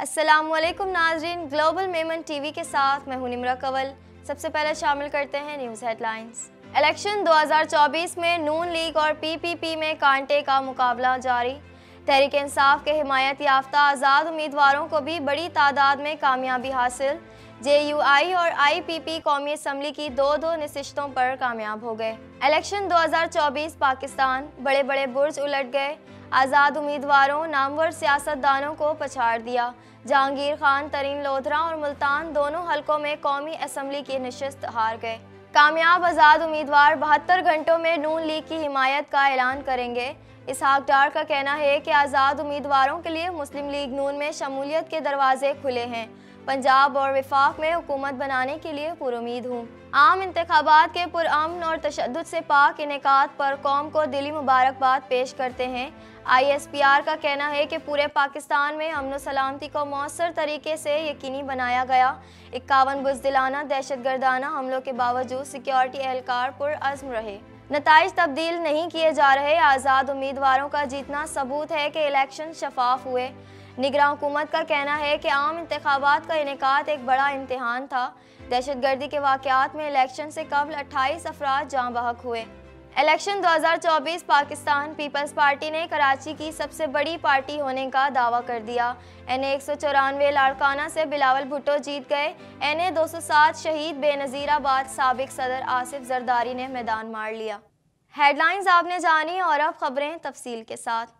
असलम नाजरीन global Memon TV के साथ मैं हूं निमरा कवल सबसे पहले शामिल करते हैं न्यूज़ हेडलाइंस इलेक्शन 2024 में नून लीग और पीपीपी में कांटे का मुकाबला जारी तहरीक इंसाफ के हिमायत याफ्ता आज़ाद उम्मीदवारों को भी बड़ी तादाद में कामयाबी हासिल जे यू आई और आई पी पी कौमी असम्बली की दो दो नशस्तों पर कामयाब हो गए इलेक्शन 2024 पाकिस्तान बड़े बड़े बुर्ज उलट गए आज़ाद उम्मीदवारों नामवर सियासतदानों को पछाड़ दिया जहांगीर खान तरीन लोधरा और मुल्तान दोनों हलकों में कौमी असम्बली की नशस्त हार गए कामयाब आज़ाद उम्मीदवार बहत्तर घंटों में नून लीग की हिमायत का ऐलान करेंगे इसहाक डार का कहना है कि आज़ाद उम्मीदवारों के लिए मुस्लिम लीग नून में शमूलियत के दरवाजे खुले हैं पंजाब और विफाक में हुकूमत बनाने के लिए पुरुद हूँ आम इंतबात के पुरान और तशद से पाक इनका पर कौम को दिली मुबारकबाद पेश करते हैं आई एस पी आर का कहना है कि पूरे पाकिस्तान में अमन सलामती को मौसर तरीके से यकीनी बनाया गया इक्यावन बुजदिलाना दहशत गर्दाना हमलों के बावजूद सिक्योरिटी एहलकार पुरज़म रहे नतज तब्दील नहीं किए जा रहे आज़ाद उम्मीदवारों का जीतना सबूत है कि इलेक्शन शफाफ हुए निगरा हुकूमत का कहना है कि आम इंतबात का इनका एक बड़ा इम्तहान था दहशत गर्दी के वाक़ात में इलेक्शन से कबल अट्ठाईस अफराज जाँ बहक हुए इलेक्शन 2024 पाकिस्तान पीपल्स पार्टी ने कराची की सबसे बड़ी पार्टी होने का दावा कर दिया एन ए एक सौ चौरानवे लाड़काना से बिलावल भुट्टो जीत गए एन ए दो सौ सात शहीद बेनज़ीराबाद सबक सदर आसिफ जरदारी ने मैदान मार लिया हेडलाइंस आपने जानी और अब खबरें तफसील के साथ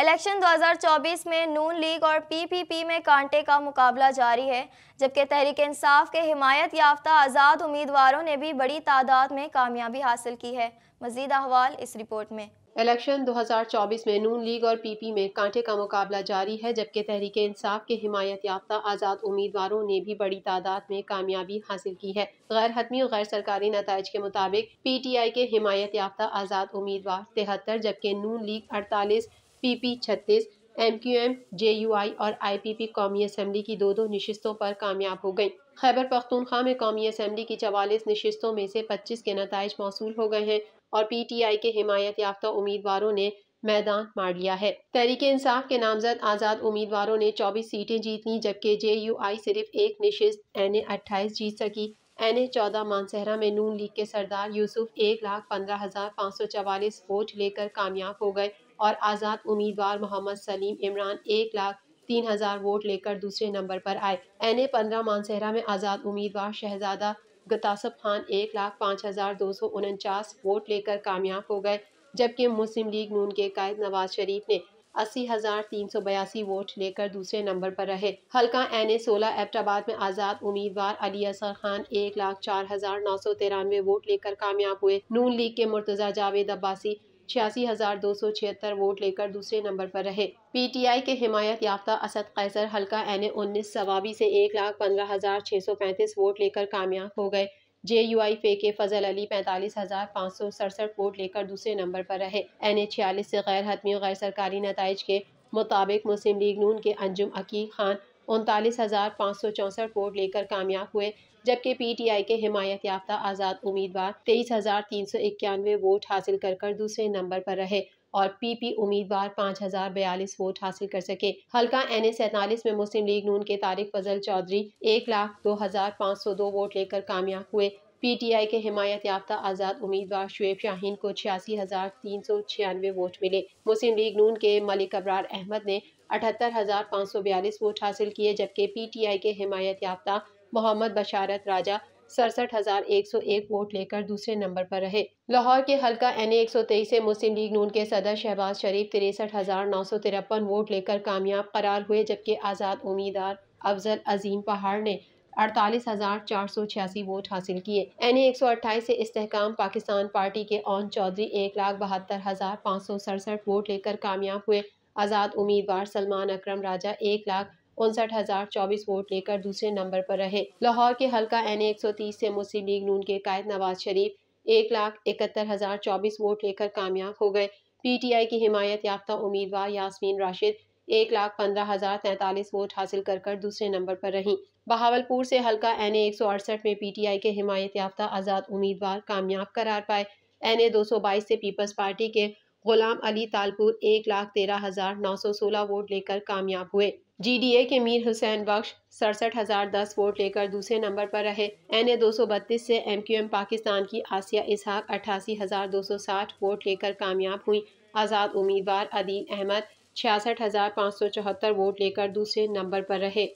इलेक्शन 2024 में नून लीग और पीपीपी में कांटे का मुकाबला जारी है जबकि तहरीक इंसाफ के हिमायत याफ्ता आज़ाद उम्मीदवारों ने भी बड़ी तादाद में कामयाबी हासिल की है मजीद अहवाल इस रिपोर्ट में इलेक्शन 2024 में नून लीग और पीपी में कांटे का मुकाबला जारी है जबकि तहरीक इंसाफ के हिमायत याफ्ता आज़ाद उम्मीदवारों ने भी बड़ी तादाद में कामयाबी हासिल की है गैर हतमी और गैर सरकारी नतज के मुताबिक पी टी आई के हिमायत याफ्ता आज़ाद उम्मीदवार तिहत्तर जबकि नून लीग अड़तालीस पीपी छत्तीस एमक्यूएम जेयूआई और आईपीपी कौमी असम्बली की दो दो नशस्तों पर कामयाब हो गई खैबर पख्तूनख्वा में कौमी असम्बली की चवालीस नशस्तों में से पच्चीस के नतज मौसू हो गए हैं और पी टी आई के हमायत याफ्ता उम्मीदवारों ने मैदान मार लिया है तहरीक इंसाफ के नामजद आज़ाद उम्मीदवारों ने चौबीस सीटें जीत ली जबकि जे यू आई सिर्फ एक नशस्त एन ए अट्ठाईस जीत सकी एन ए चौदह मानसहरा में नून लीग के सरदार यूसुफ एक लाख पंद्रह हज़ार पाँच सौ चवालीस वोट लेकर कामयाब हो गए और आज़ाद उम्मीदवार मोहम्मद सलीम इमरान एक लाख तीन हज़ार वोट लेकर दूसरे नंबर पर आए एन ए पंद्रह मानसहरा में आज़ाद उम्मीदवार शहजादा गतासब खान एक लाख पाँच हज़ार दो सौ उनचास वोट लेकर कामयाब हो गए जबकि मुस्लिम लीग नून के कायद नवाज शरीफ ने अस्सी हज़ार तीन सौ बयासी वोट लेकर दूसरे नंबर पर रहे हल्का एन ए सोलह एबटाबाद में आज़ाद उम्मीदवार अली असर खान एक लाख चार हज़ार नौ सौ तिरानवे वोट लेकर कामयाब हुए नून लीग के मुर्तज़ा जावेद अब्बासी छियासी हजार दो सौ छिहत्तर वोट लेकर दूसरे नंबर पर रहे पीटीआई के हिमायत याफ्ता असद कैसर हल्का एन उन्नीस सवाबी से एक लाख पंद्रह हजार छह सौ पैंतीस वोट लेकर कामयाब हो गए जे यू आई फे के फजल अली पैंतालीस हजार पाँच सौ सड़सठ वोट लेकर दूसरे नंबर पर रहे एन ए छियालीस से गैर हतमी और गैर सरकारी नतज के मुताबिक मुस्लिम लीग नून के अंजुम अकी खान उनतालीस हजार पाँच सौ चौंसठ वोट लेकर कामयाब हुए जबकि पीटीआई के हिमायत याफ्ता आज़ाद उम्मीदवार तेईस हजार तीन सौ इक्यानवे वोट हासिल कर कर दूसरे नंबर पर रहे और पीपी उम्मीदवार पाँच हजार बयालीस वोट हासिल कर सके हल्का एन ए सैतालीस में मुस्लिम लीग नून के तारिक फजल चौधरी एक लाख दो हजार पाँच सौ दो वोट लेकर कामयाब हुए पीटीआई के हिमायत याफ्ता आज़ाद उम्मीदवार शुएब शाहीन को छियासी हजार तीन सौ छियानवे वोट मिले मुस्लिम लीग नून के मलिक अबरार अहमद ने अठहत्तर हजार पाँच सौ बयालीस वोट हासिल किए जबकि पीटीआई के हिमायत याफ्ता मोहम्मद बशारत राजा सड़सठ हजार एक सौ एक वोट लेकर दूसरे नंबर पर रहे लाहौर के हल्का एन एक सौ तेईस से मुस्लिम लीग नून के सदर शहबाज शरीफ तिरसठ हजार नौ सौ तिरपन वोट लेकर कामयाब करार हुए जबकि आज़ाद उम्मीदवार अफजल अजीम पहाड़ ने अड़तालीस हजार चार सौ छियासी वोट हासिल किए एन ए एक सौ अट्ठाईस से इस्तेकाम पाकिस्तान पार्टी के ओन चौधरी एक लाख बहत्तर हजार पाँच सौ सड़सठ वोट लेकर कामयाब हुए आज़ाद उम्मीदवार सलमान अक्रम राजा एक लाख उनसठ वोट लेकर दूसरे नंबर पर रहे लाहौर के हल्का एन ए से मुस्लिम लीग नून के कायद नवाज शरीफ एक लाख इकहत्तर हजार चौबीस वोट लेकर कामयाब हो गए पीटीआई की हिमायत याफ्ता उम्मीदवार यासमीन राशिद एक लाख पंद्रह हजार तैतालीस वोट हासिल कर कर दूसरे नंबर पर रहीं बहावलपुर से हल्का एन ए एक सौ अड़सठ में पीटीआई के हिमायत याफ्ता आज़ाद उम्मीदवार कामयाब करार पाए एन ए दो सौ बाईस से पीपल्स पार्टी के गुलाम अली तालपुर एक लाख तेरह हजार नौ सौ सोलह वोट लेकर कामयाब हुए जीडीए के मीर हुसैन बख्श सड़सठ हजार दस वोट लेकर दूसरे नंबर पर रहे एन ए दो सौ बत्तीस से एम क्यू एम पाकिस्तान की आसिया इसहाक अठासी हजार दो सौ साठ वोट लेकर कामयाब हुई आज़ाद उम्मीदवार अदील अहमद छियासठ हजार पाँच सौ चौहत्तर वोट लेकर दूसरे नंबर पर रहे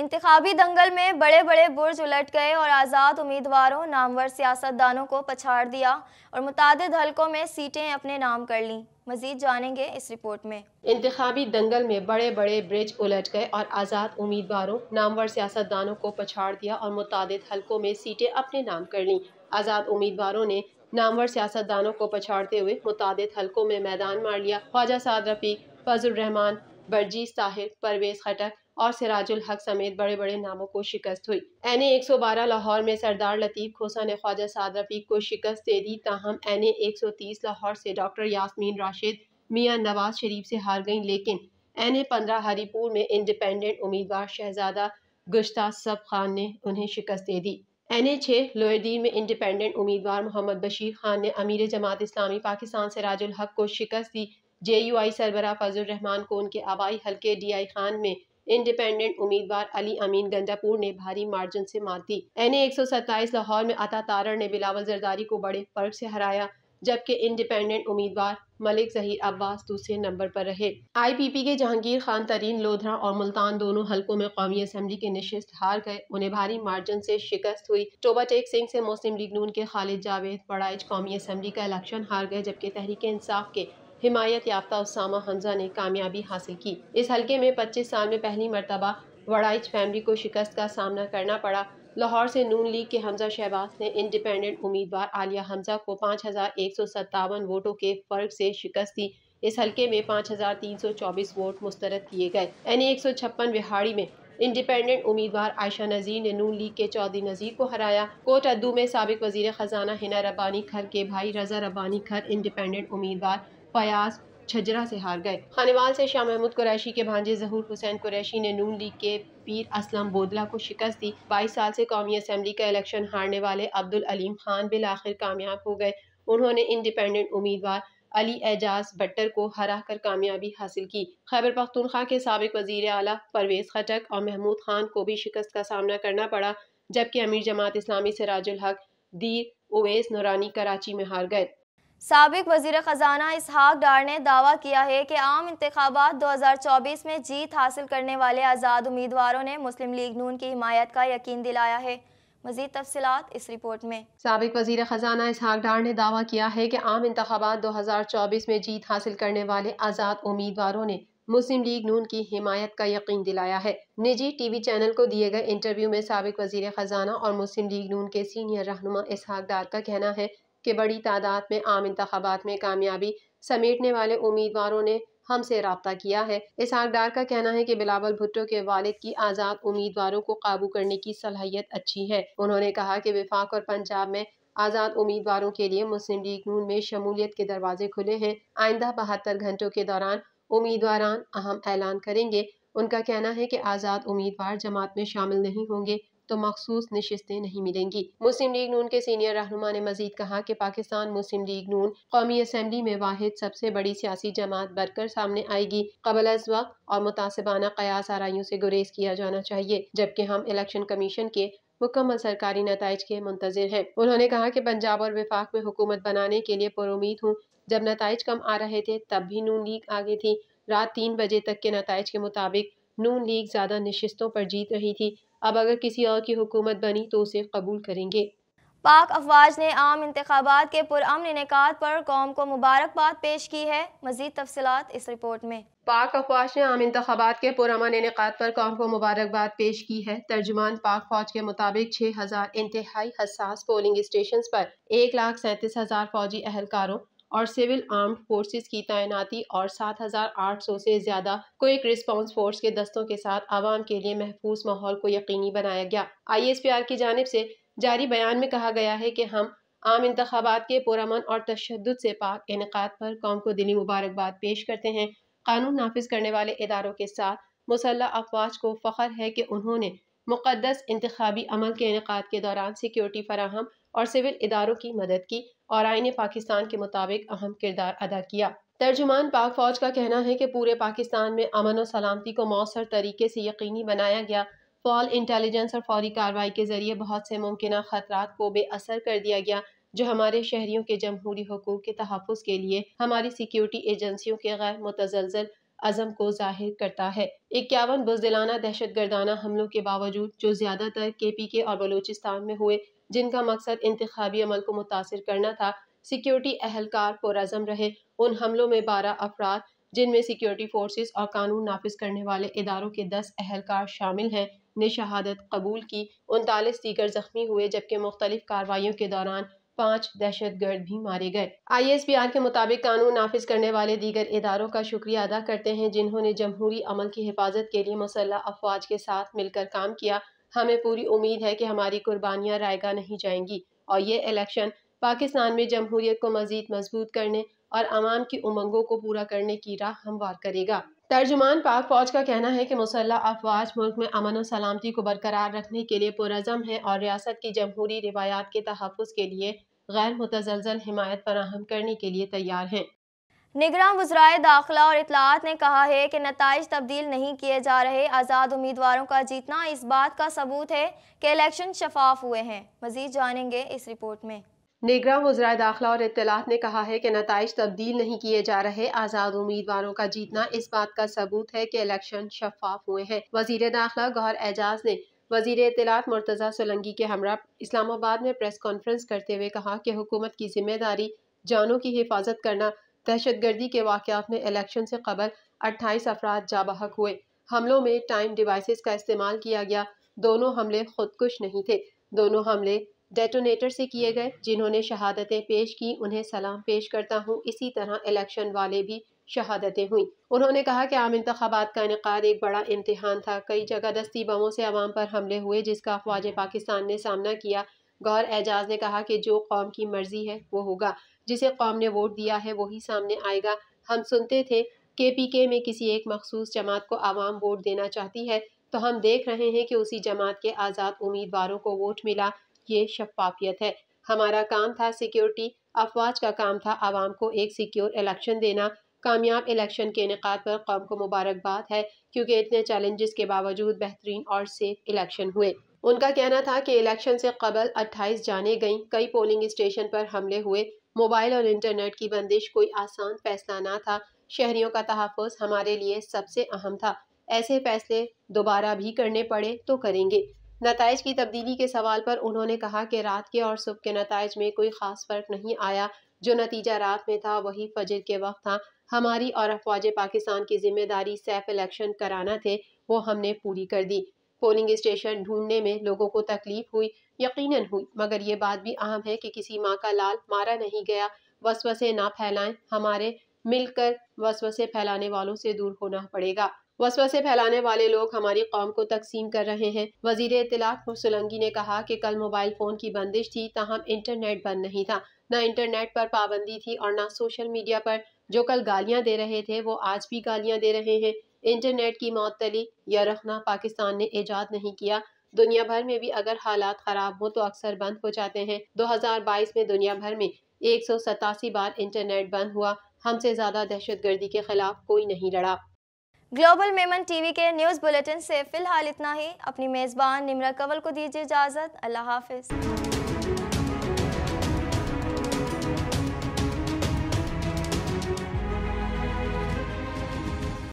इंतबी दंगल में बड़े बड़े बुर्ज उलट गए और आज़ाद उम्मीदवारों नामवर सियासतदानों को पछाड़ दिया और मुतद हलकों में सीटें अपने नाम कर लीं मजीद जानेंगे इस रिपोर्ट में इंतबी दंगल में बड़े बड़े ब्रिज उलट गए और आज़ाद उम्मीदवारों नामवर सियासतदानों को पछाड़ दिया और मुतद हलकों में सीटें अपने नाम कर लीं आज़ाद उम्मीदवारों ने नामवर सियासतदानों को पछाड़ते हुए मुतद हलकों में मैदान मार लिया ख्वाजा साद रफीक फजल रहमान साहिर परवेज खटक और सिराजुल हक समेत बड़े बड़े नामों को शिकस्त हुई एन ए लाहौर में सरदार लतीफ़ खोसा ने ख्वाजा साद रफीक को शिकस्त दे दी ताहम एन ए एक सौ तीस लाहौर से डॉक्टर यासमीन राशिद मियाँ नवाज शरीफ से हार गईं लेकिन एन ए पंद्रह हरीपुर में इंडिपेंडेंट उम्मीदवार शहजादा गुश्ता सब खान ने उन्हें शिकस्त दे दी एन ए छः लोहरदीन में इंडिपेंडेंट उम्मीदवार मोहम्मद बशीर खान ने अमीर जमात इस्लामी पाकिस्तान से राजुल हक को शिकस्त दी जे यू आई सरबरा फजल रहमान को उनके आबाई हल्के डी आई खान में इंडिपेंडेंट उम्मीदवार अली अमीन गंजापुर ने भारी मार्जिन से मात दी एन लाहौर में अता तारण ने बिलावल जरदारी को बड़े फर्क से हराया जबकि इंडिपेंडेंट उम्मीदवार मलिक जहीर अब्बास दूसरे नंबर पर रहे आई पी पी के जहांगीर खान तरीन लोधरा और मुल्तान दोनों हलकों में कौमी असम्बली के नशस्त हार गए उन्हें भारी मार्जिन से शिकस्त हुई टोबा टेक सिंह से मुस्लिम लीग नून के खालिद जावेद बड़ाइज कौमी असम्बली का इलेक्शन हार गए जबकि तहरीक इंसाफ के हिमायत याफ्ता उसामा हमजा ने कामयाबी हासिल की इस हल्के में 25 साल में पहली मरतबा वड़ाइच फैमिली को शिकस्त का सामना करना पड़ा लाहौर से नून लीग के हमजा शहबाज ने इंडिपेंडेंट उम्मीदवार आलिया हमजा को पाँच हज़ार एक सौ सत्तावन वोटों के फर्क से शिकस्त दी इस हल्के में पाँच हज़ार तीन सौ चौबीस वोट मुस्तरद किए गए एन एक सौ छप्पन विहाड़ी में इंडिपेंडेंट उम्मीदवार आयशा नज़ीर ने नून लीग के चौधरी नज़ीर को हराया कोट अद्दू में सबक वजी ख़जाना हिना रब्बानी खर के भाई रजा रबानी खर इंडिपेंडेंट उम्मीदवार फयाज छजरा से हार गए खानेवाल से शाह महमूद कुरैशी के भांजे जहूर हुसैन कुरैशी ने नून लीग के पीर असलम बोदला को शिकस्त दी बाईस साल से कौमी असम्बली का इलेक्शन हारने वाले अब्दुल अलीम खान बिल आखिर कामयाब हो गए उन्होंने इंडिपेंडेंट उम्मीदवार अली एजाज भट्टर को हरा कर कामयाबी हासिल की खैबर पख्तूनख्वा के सबक वजीर अला परवेज खटक और महमूद खान को भी शिकस्त का सामना करना पड़ा जबकि अमीर जमात इस्लामी सराजुल हक दीर ओवेस नौरानी कराची में हार गए सबक वजीर ख़जाना इसहाक डार ने दावा किया है कि आम इंतबात 2024 में जीत हासिल करने वाले आज़ाद उम्मीदवारों ने मुस्लिम लीग नून की हिमायत का यकीन दिलाया है मजीद तफसी इस रिपोर्ट में सबक वजी ख़जाना इसहाक डार ने दावा किया है कि आम इंतबात 2024 में जीत हासिल करने वाले आज़ाद उम्मीदवारों ने मुस्लिम लीग नून की हिमायत का यकीन दिलाया है निजी टीवी चैनल को दिए गए इंटरव्यू में सबक वजी ख़जाना और मुस्लिम लीग नून के सीनियर रहनुमा इसहाक डार का कहना है कि बड़ी तादाद में आम इंतबात में कामयाबी समेटने वाले उम्मीदवारों ने हमसे रबता किया है इस डार का कहना है कि बिलावल भुट्टो के वालिद की आज़ाद उम्मीदवारों को काबू करने की सलाहियत अच्छी है उन्होंने कहा कि विफाक और पंजाब में आज़ाद उम्मीदवारों के लिए मुस्लिम लीग नून में शमूलियत के दरवाजे खुले हैं आइंदा बहत्तर घंटों के दौरान उम्मीदवार अहम ऐलान करेंगे उनका कहना है कि आज़ाद उम्मीदवार जमात में शामिल नहीं होंगे तो मखसूस नशस्तें नहीं मिलेंगी मुस्लिम लीग नून के सीनियर रहनुमा ने मजीद कहा कि पाकिस्तान मुस्लिम लीग नून कौमी असम्बली में वाद सबसे बड़ी सियासी जमात बरकर सामने आएगी कबल अज वक्त और मुतासबाना कयास आरियों से गुरेज किया जाना चाहिए जबकि हम इलेक्शन कमीशन के मुकम्मल सरकारी नतज के मुंतजर हैं उन्होंने कहा कि पंजाब और विफाक में हुकूमत बनाने के लिए पुरुद हूँ जब नतज कम आ रहे थे तब भी नून लीग आगे थी रात तीन बजे तक के नतज के मुताबिक नून लीग ज़्यादा नशस्तों पर जीत रही थी अब अगर किसी और की हुकूमत बनी तो उसे कबूल करेंगे पाक अफवाज ने आम इंतबात के पुरान इनका पर कौम को मुबारकबाद पेश की है मजीद तफसलत इस रिपोर्ट में पाक अफवाज ने आम इंतबात के पुरान इनका पर कौम को मुबारकबाद पेश की है तर्जुमान पाक फौज के मुताबिक छः हज़ार इंतहाई हसास पोलिंग स्टेशन पर एक लाख सैंतीस हज़ार फौजी अहलकारों और सिविल आर्म्ड फोर्सेस की तैनाती और 7,800 से ज्यादा क्विक रिस्पांस फोर्स के दस्तों के साथ आवाम के लिए महफूज माहौल को यकीनी बनाया गया आईएसपीआर की जानब से जारी बयान में कहा गया है कि हम आम इंतबात के पुरमन और तशद से पाक इनका पर कौम को दिली मुबारकबाद पेश करते हैं कानून नाफिज करने वाले इदारों के साथ मुसल्ह अफवाज को फ़ख्र है कि उन्होंने मुकदस इंतबी अमल के इनका के दौरान सिक्योरिटी फराहम और सिविल इदारों की मदद की और आइन पाकिस्तान के मुताबिक अहम किरदार अदा किया तर्जुमान पाक फौज का कहना है कि पूरे पाकिस्तान में अमन और सलामती को मौसर तरीके से यकीनी बनाया गया फॉल इंटेलिजेंस और फौरी कार्रवाई के जरिए बहुत से मुमकिन खतरा को बेअसर कर दिया गया जो हमारे शहरियों के जमहूरी हकूक के तहफ़ के लिए हमारी सिक्योरिटी एजेंसियों के गैर मुतजलजल अज़म को जाहिर करता है इक्यावन बुजदिलाना दहशत गर्दाना हमलों के बावजूद जो ज़्यादातर के पी के और बलोचिस्तान में हुए जिनका मकसद इंतबी अमल को मुतासर करना था सिक्योरिटी अहलकार पुरज़म रहे उन हमलों में बारह अफराद जिनमें सिक्योरिटी फोर्सेस और कानून नाफिज करने वाले इदारों के दस अहलकार शामिल हैं ने शहादत कबूल की उनतालीस दीगर जख्मी हुए जबकि मुख्तलिफ कार्रवाइयों के दौरान पाँच दहशत गर्द भी मारे गए आई एस पी आर के मुताबिक कानून नाफिज करने वाले दीगर इदारों का शुक्रिया अदा करते हैं जिन्होंने जमहूरी अमल की हिफाजत के लिए मसल अफवाज के साथ मिलकर काम किया हमें पूरी उम्मीद है कि हमारी कुर्बानियाँ रायगा नहीं जाएंगी और ये इलेक्शन पाकिस्तान में जमहूरियत को मजीद मजबूत करने और आवाम की उमंगों को पूरा करने की राह हमवार करेगा तर्जुमान पाक फौज का कहना है कि मुसल्ह अफवाज मुल्क में अमन और सलामती को बरकरार रखने के लिए पुरज़म है और रियासत की जमहूरी रिवायात के तहफ़ के लिए गैर मुतजलजल हिमायत फराहम करने के लिए तैयार हैं निगरान वजराय दाखिला और इतलात ने कहा है कि नतज तब्दील नहीं किए जा रहे आज़ाद उम्मीदवारों का जीतना इस बात का सबूत है कि इलेक्शन शफाफ हुए हैं मजीद जानेंगे इस रिपोर्ट में निगरान वजरा दाखिला और इतलात ने कहा है कि नतज तब्दील नहीं किए जा रहे आज़ाद उम्मीदवारों का जीतना इस बात का सबूत है कि इलेक्शन शफाफ हुए हैं वजीर दाखिला गौर एजाज ने वजीर इतलात मुर्तज़ा सोलंगी के हमरा इस्लामाबाद में प्रेस कॉन्फ्रेंस करते हुए कहा कि हुकूमत की जिम्मेदारी जानों की हिफाजत करना दहशत गर्दी के वाक़ात में इलेक्शन से कबल अट्ठाईस अफराद बहक हुए हमलों में टाइम डिवाइसेस का इस्तेमाल किया गया दोनों हमले खुदकुश नहीं थे दोनों हमले डेटोनेटर से किए गए जिन्होंने शहादतें पेश की उन्हें सलाम पेश करता हूँ इसी तरह इलेक्शन वाले भी शहादतें हुई उन्होंने कहा कि आम इंतबात का इनका एक बड़ा इम्तहान था कई जगह दस्ती बमों से आवाम पर हमले हुए जिसका अफवाज पाकिस्तान ने सामना किया गौर एजाज ने कहा कि जो कौम की मर्जी है वो होगा जिसे कौम ने वोट दिया है वही सामने आएगा हम सुनते थे के पी के में किसी एक मखसूस जमात को आवाम वोट देना चाहती है तो हम देख रहे हैं कि उसी जमात के आज़ाद उम्मीदवारों को वोट मिला ये शफाफियत है हमारा काम था सिक्योरिटी अफवाज का काम था आवाम को एक सिक्योर इलेक्शन देना कामयाब इलेक्शन के इनका पर कौम को मुबारकबाद है क्योंकि इतने चैलेंजेस के बावजूद बेहतरीन और सेफ इलेक्शन हुए उनका कहना था कि इलेक्शन से कबल 28 जाने गईं कई पोलिंग स्टेशन पर हमले हुए मोबाइल और इंटरनेट की बंदिश कोई आसान फैसला ना था शहरियों का तहफ़ हमारे लिए सबसे अहम था ऐसे फैसले दोबारा भी करने पड़े तो करेंगे नतज की तब्दीली के सवाल पर उन्होंने कहा कि रात के और सुबह के नतज में कोई ख़ास फ़र्क नहीं आया जो नतीजा रात में था वही फजर के वक्त था हमारी और अफवाज पाकिस्तान की जिम्मेदारी सेफ इलेक्शन कराना थे वो हमने पूरी कर दी पोलिंग स्टेशन ढूंढने में लोगों को तकलीफ हुई यकीनन हुई मगर ये बात भी अहम है कि किसी माँ का लाल मारा नहीं गया वसवसे ना फैलाएं हमारे मिलकर वसवसे फैलाने वालों से दूर होना पड़ेगा वसवसे फैलाने वाले लोग हमारी कौम को तकसीम कर रहे हैं वजीर इतलाक सोलंगी ने कहा कि कल मोबाइल फ़ोन की बंदिश थी तहम इंटरनेट बंद नहीं था न इंटरनेट पर पाबंदी थी और न सोशल मीडिया पर जो कल गालियां दे रहे थे वो आज भी गालियां दे रहे हैं इंटरनेट की मअतली या रखना पाकिस्तान ने ईजाद नहीं किया दुनिया भर में भी अगर हालात ख़राब हो तो अक्सर बंद हो जाते हैं 2022 में दुनिया भर में एक बार इंटरनेट बंद हुआ हमसे ज़्यादा दहशत गर्दी के खिलाफ कोई नहीं लड़ा ग्लोबल मेमन टीवी के न्यूज़ बुलेटिन से फ़िलहाल इतना ही अपनी मेज़बान निमरा कंवल को दीजिए इजाज़त अल्लाह हाफिज़